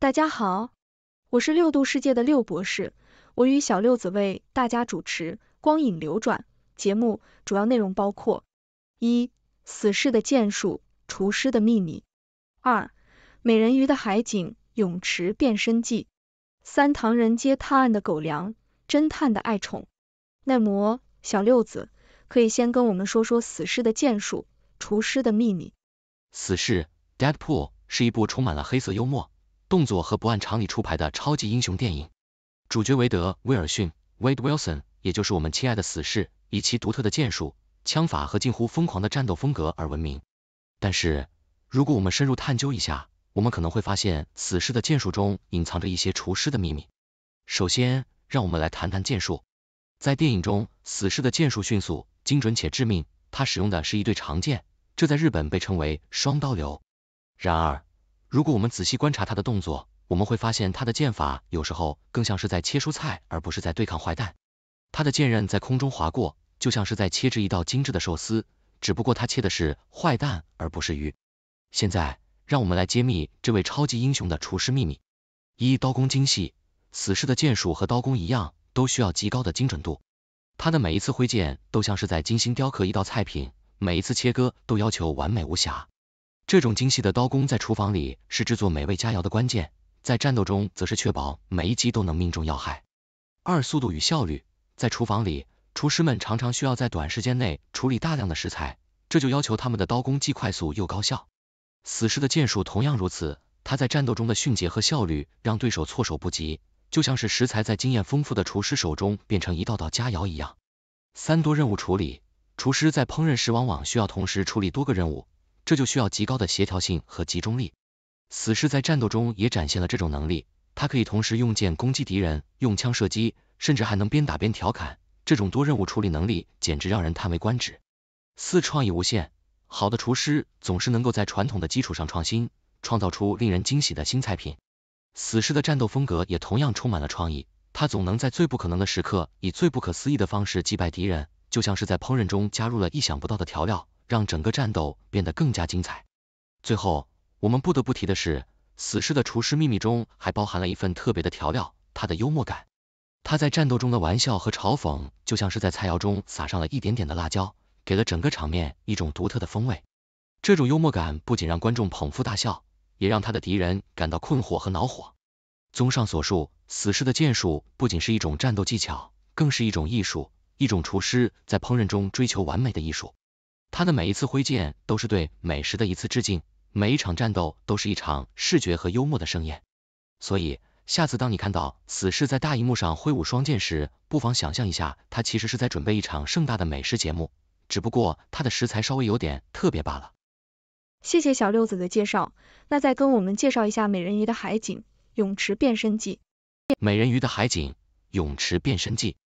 大家好，我是六度世界的六博士，我与小六子为大家主持《光影流转》节目，主要内容包括：一、死士的剑术、厨师的秘密；二、美人鱼的海景泳池变身记；三、唐人街探案的狗粮、侦探的爱宠。那么，小六子可以先跟我们说说《死士的剑术》、《厨师的秘密》。死侍 Deadpool 是一部充满了黑色幽默。动作和不按常理出牌的超级英雄电影，主角韦德·威尔逊 （Wade Wilson），也就是我们亲爱的死侍，以其独特的剑术、枪法和近乎疯狂的战斗风格而闻名。但是，如果我们深入探究一下，我们可能会发现死侍的剑术中隐藏着一些厨师的秘密。首先，让我们来谈谈剑术。在电影中，死侍的剑术迅速、精准且致命，他使用的是一对长剑，这在日本被称为双刀流。然而，如果我们仔细观察他的动作，我们会发现他的剑法有时候更像是在切蔬菜，而不是在对抗坏蛋。他的剑刃在空中划过，就像是在切制一道精致的寿司，只不过他切的是坏蛋而不是鱼。现在，让我们来揭秘这位超级英雄的厨师秘密。一、刀工精细，死士的剑术和刀工一样，都需要极高的精准度。他的每一次挥剑都像是在精心雕刻一道菜品，每一次切割都要求完美无瑕。这种精细的刀工在厨房里是制作美味佳肴的关键，在战斗中则是确保每一击都能命中要害。二、速度与效率，在厨房里，厨师们常常需要在短时间内处理大量的食材，这就要求他们的刀工既快速又高效。死士的剑术同样如此，他在战斗中的迅捷和效率让对手措手不及，就像是食材在经验丰富的厨师手中变成一道道佳肴一样。三、多任务处理，厨师在烹饪时往往需要同时处理多个任务。这就需要极高的协调性和集中力。死士在战斗中也展现了这种能力，他可以同时用剑攻击敌人，用枪射击，甚至还能边打边调侃，这种多任务处理能力简直让人叹为观止。四、创意无限。好的厨师总是能够在传统的基础上创新，创造出令人惊喜的新菜品。死士的战斗风格也同样充满了创意，他总能在最不可能的时刻，以最不可思议的方式击败敌人。就像是在烹饪中加入了意想不到的调料，让整个战斗变得更加精彩。最后，我们不得不提的是，死士的厨师秘密中还包含了一份特别的调料，他的幽默感。他在战斗中的玩笑和嘲讽，就像是在菜肴中撒上了一点点的辣椒，给了整个场面一种独特的风味。这种幽默感不仅让观众捧腹大笑，也让他的敌人感到困惑和恼火。综上所述，死士的剑术不仅是一种战斗技巧，更是一种艺术。一种厨师在烹饪中追求完美的艺术，他的每一次挥剑都是对美食的一次致敬，每一场战斗都是一场视觉和幽默的盛宴。所以，下次当你看到死士在大银幕上挥舞双剑时，不妨想象一下，他其实是在准备一场盛大的美食节目，只不过他的食材稍微有点特别罢了。谢谢小六子的介绍，那再跟我们介绍一下《美人鱼的海景泳池变身记》。美人鱼的海景泳池变身记。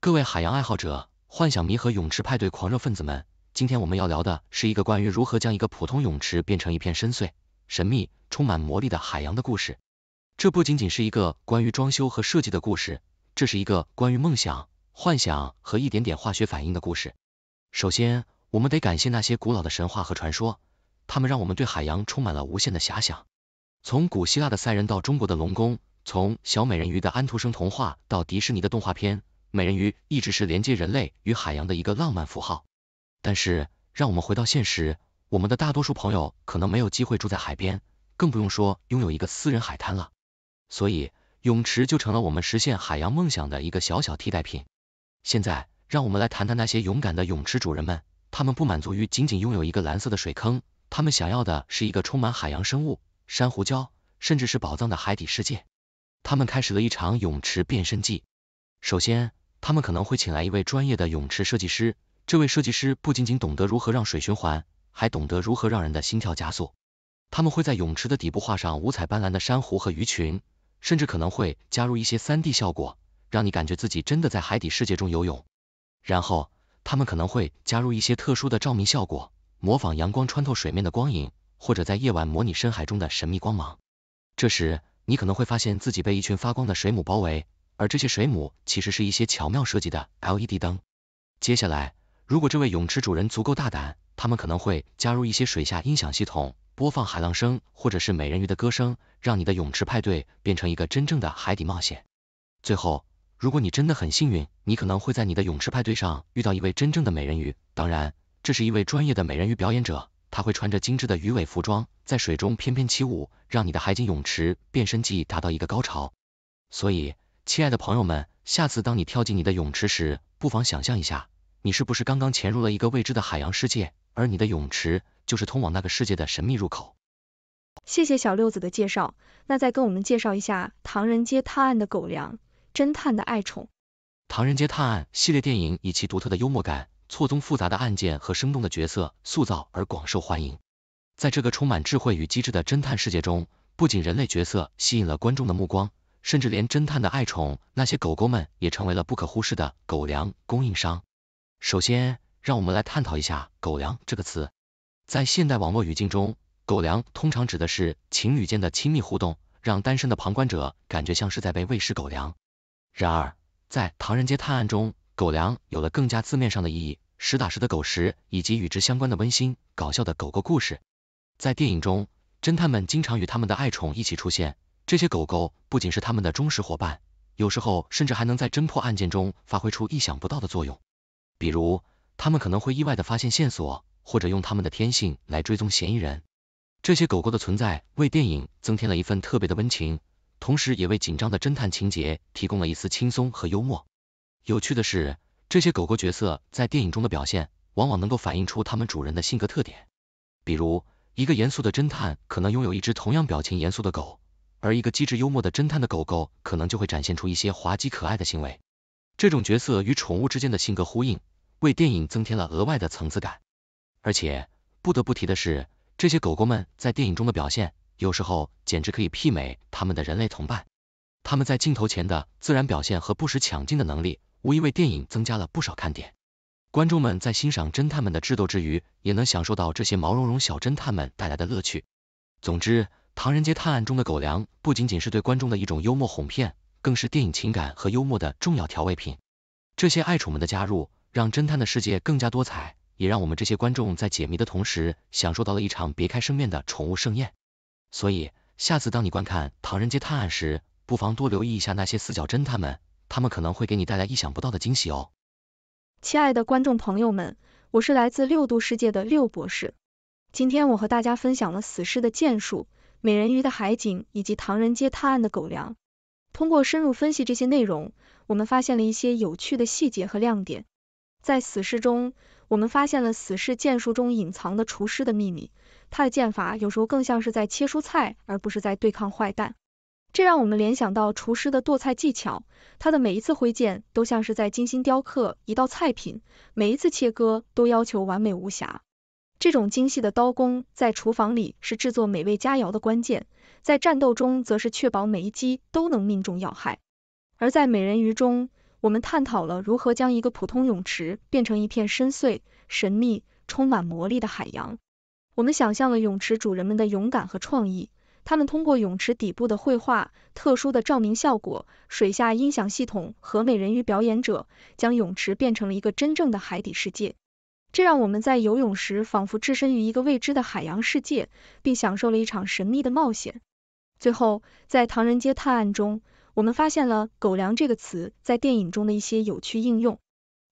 各位海洋爱好者、幻想迷和泳池派对狂热分子们，今天我们要聊的是一个关于如何将一个普通泳池变成一片深邃、神秘、充满魔力的海洋的故事。这不仅仅是一个关于装修和设计的故事，这是一个关于梦想、幻想和一点点化学反应的故事。首先，我们得感谢那些古老的神话和传说，他们让我们对海洋充满了无限的遐想。从古希腊的塞人到中国的龙宫，从小美人鱼的安徒生童话到迪士尼的动画片。美人鱼一直是连接人类与海洋的一个浪漫符号，但是让我们回到现实，我们的大多数朋友可能没有机会住在海边，更不用说拥有一个私人海滩了。所以，泳池就成了我们实现海洋梦想的一个小小替代品。现在，让我们来谈谈那些勇敢的泳池主人们，他们不满足于仅仅拥有一个蓝色的水坑，他们想要的是一个充满海洋生物、珊瑚礁，甚至是宝藏的海底世界。他们开始了一场泳池变身记，首先。他们可能会请来一位专业的泳池设计师，这位设计师不仅仅懂得如何让水循环，还懂得如何让人的心跳加速。他们会在泳池的底部画上五彩斑斓的珊瑚和鱼群，甚至可能会加入一些 3D 效果，让你感觉自己真的在海底世界中游泳。然后，他们可能会加入一些特殊的照明效果，模仿阳光穿透水面的光影，或者在夜晚模拟深海中的神秘光芒。这时，你可能会发现自己被一群发光的水母包围。而这些水母其实是一些巧妙设计的 LED 灯。接下来，如果这位泳池主人足够大胆，他们可能会加入一些水下音响系统，播放海浪声或者是美人鱼的歌声，让你的泳池派对变成一个真正的海底冒险。最后，如果你真的很幸运，你可能会在你的泳池派对上遇到一位真正的美人鱼。当然，这是一位专业的美人鱼表演者，他会穿着精致的鱼尾服装，在水中翩翩起舞，让你的海景泳池变身记达到一个高潮。所以。亲爱的朋友们，下次当你跳进你的泳池时，不妨想象一下，你是不是刚刚潜入了一个未知的海洋世界，而你的泳池就是通往那个世界的神秘入口。谢谢小六子的介绍，那再跟我们介绍一下《唐人街探案》的狗粮，侦探的爱宠。《唐人街探案》系列电影以其独特的幽默感、错综复杂的案件和生动的角色塑造而广受欢迎。在这个充满智慧与机智的侦探世界中，不仅人类角色吸引了观众的目光。甚至连侦探的爱宠，那些狗狗们也成为了不可忽视的狗粮供应商。首先，让我们来探讨一下“狗粮”这个词。在现代网络语境中，狗粮通常指的是情侣间的亲密互动，让单身的旁观者感觉像是在被喂食狗粮。然而，在《唐人街探案》中，狗粮有了更加字面上的意义，实打实的狗食，以及与之相关的温馨、搞笑的狗狗故事。在电影中，侦探们经常与他们的爱宠一起出现。这些狗狗不仅是他们的忠实伙伴，有时候甚至还能在侦破案件中发挥出意想不到的作用。比如，他们可能会意外的发现线索，或者用他们的天性来追踪嫌疑人。这些狗狗的存在为电影增添了一份特别的温情，同时也为紧张的侦探情节提供了一丝轻松和幽默。有趣的是，这些狗狗角色在电影中的表现，往往能够反映出他们主人的性格特点。比如，一个严肃的侦探可能拥有一只同样表情严肃的狗。而一个机智幽默的侦探的狗狗，可能就会展现出一些滑稽可爱的行为。这种角色与宠物之间的性格呼应，为电影增添了额外的层次感。而且，不得不提的是，这些狗狗们在电影中的表现，有时候简直可以媲美他们的人类同伴。他们在镜头前的自然表现和不时抢镜的能力，无疑为电影增加了不少看点。观众们在欣赏侦探们的智斗之余，也能享受到这些毛茸茸小侦探们带来的乐趣。总之，《唐人街探案》中的狗粮不仅仅是对观众的一种幽默哄骗，更是电影情感和幽默的重要调味品。这些爱宠们的加入，让侦探的世界更加多彩，也让我们这些观众在解谜的同时，享受到了一场别开生面的宠物盛宴。所以，下次当你观看《唐人街探案》时，不妨多留意一下那些四脚侦探们，他们可能会给你带来意想不到的惊喜哦。亲爱的观众朋友们，我是来自六度世界的六博士，今天我和大家分享了死侍》的剑术。美人鱼的海景以及唐人街探案的狗粮。通过深入分析这些内容，我们发现了一些有趣的细节和亮点。在死侍中，我们发现了死侍剑术中隐藏的厨师的秘密，他的剑法有时候更像是在切蔬菜，而不是在对抗坏蛋。这让我们联想到厨师的剁菜技巧，他的每一次挥剑都像是在精心雕刻一道菜品，每一次切割都要求完美无瑕。这种精细的刀工在厨房里是制作美味佳肴的关键，在战斗中则是确保每一击都能命中要害。而在美人鱼中，我们探讨了如何将一个普通泳池变成一片深邃、神秘、充满魔力的海洋。我们想象了泳池主人们的勇敢和创意，他们通过泳池底部的绘画、特殊的照明效果、水下音响系统和美人鱼表演者，将泳池变成了一个真正的海底世界。这让我们在游泳时仿佛置身于一个未知的海洋世界，并享受了一场神秘的冒险。最后，在《唐人街探案》中，我们发现了“狗粮”这个词在电影中的一些有趣应用。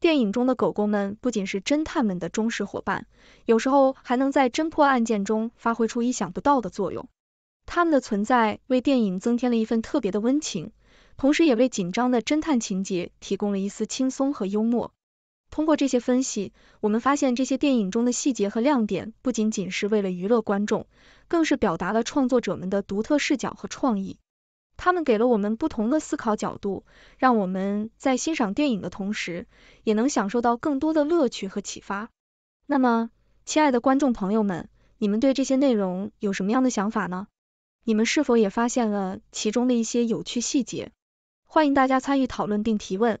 电影中的狗狗们不仅是侦探们的忠实伙伴，有时候还能在侦破案件中发挥出意想不到的作用。它们的存在为电影增添了一份特别的温情，同时也为紧张的侦探情节提供了一丝轻松和幽默。通过这些分析，我们发现这些电影中的细节和亮点不仅仅是为了娱乐观众，更是表达了创作者们的独特视角和创意。他们给了我们不同的思考角度，让我们在欣赏电影的同时，也能享受到更多的乐趣和启发。那么，亲爱的观众朋友们，你们对这些内容有什么样的想法呢？你们是否也发现了其中的一些有趣细节？欢迎大家参与讨论并提问。